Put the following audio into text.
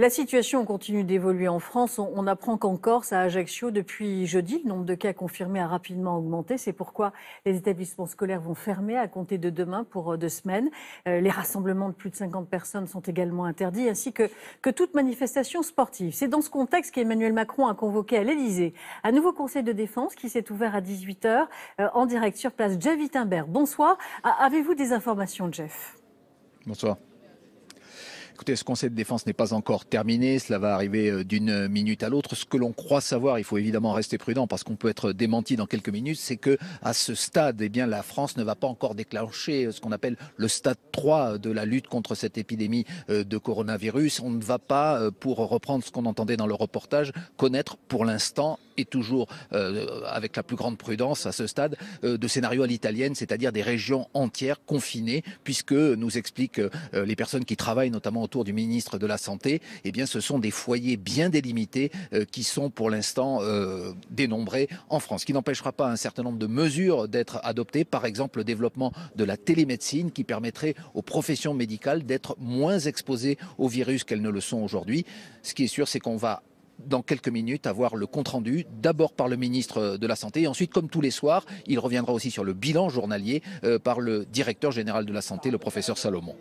La situation continue d'évoluer en France. On, apprend qu'en Corse, à Ajaccio, depuis jeudi, le nombre de cas confirmés a rapidement augmenté. C'est pourquoi les établissements scolaires vont fermer à compter de demain pour euh, deux semaines. Euh, les rassemblements de plus de 50 personnes sont également interdits, ainsi que, toute manifestation sportive. C'est dans ce contexte qu'Emmanuel Macron a convoqué à l'Élysée un nouveau conseil de défense qui s'est ouvert à 18h euh, en direct sur place. Jeff Wittenberg, bonsoir. Avez-vous des informations, Jeff Bonsoir. Écoutez, ce conseil de défense n'est pas encore terminé. Cela va arriver euh, d'une minute à l'autre. Ce que l'on croit savoir, il faut évidemment rester prudent parce qu'on peut être démenti dans quelques minutes, c'est que à ce stade, eh bien, la France ne va pas encore déclencher euh, ce qu'on appelle le stade 3 de la lutte contre cette épidémie euh, de coronavirus. On ne va pas, pour reprendre ce qu'on entendait dans le reportage, connaître pour l'instant et toujours euh, avec la plus grande prudence à ce stade, euh, de scénario à l'italienne, c'est-à-dire des régions entières confinées, puisque nous expliquent euh, les personnes qui travaillent notamment autour du ministre de la Santé, eh bien ce sont des foyers bien délimités qui sont pour l'instant dénombrés en France, ce qui n'empêchera pas un certain nombre de mesures d'être adoptées, par exemple le développement de la télémédecine qui permettrait aux professions médicales d'être moins exposées au virus qu'elles ne le sont aujourd'hui. Ce qui est sûr, c'est qu'on va dans quelques minutes avoir le compte-rendu, d'abord par le ministre euh, de la Santé, et ensuite, comme tous les soirs, il reviendra aussi sur le bilan journalier euh, par le directeur général de la Santé, le professeur Salomon.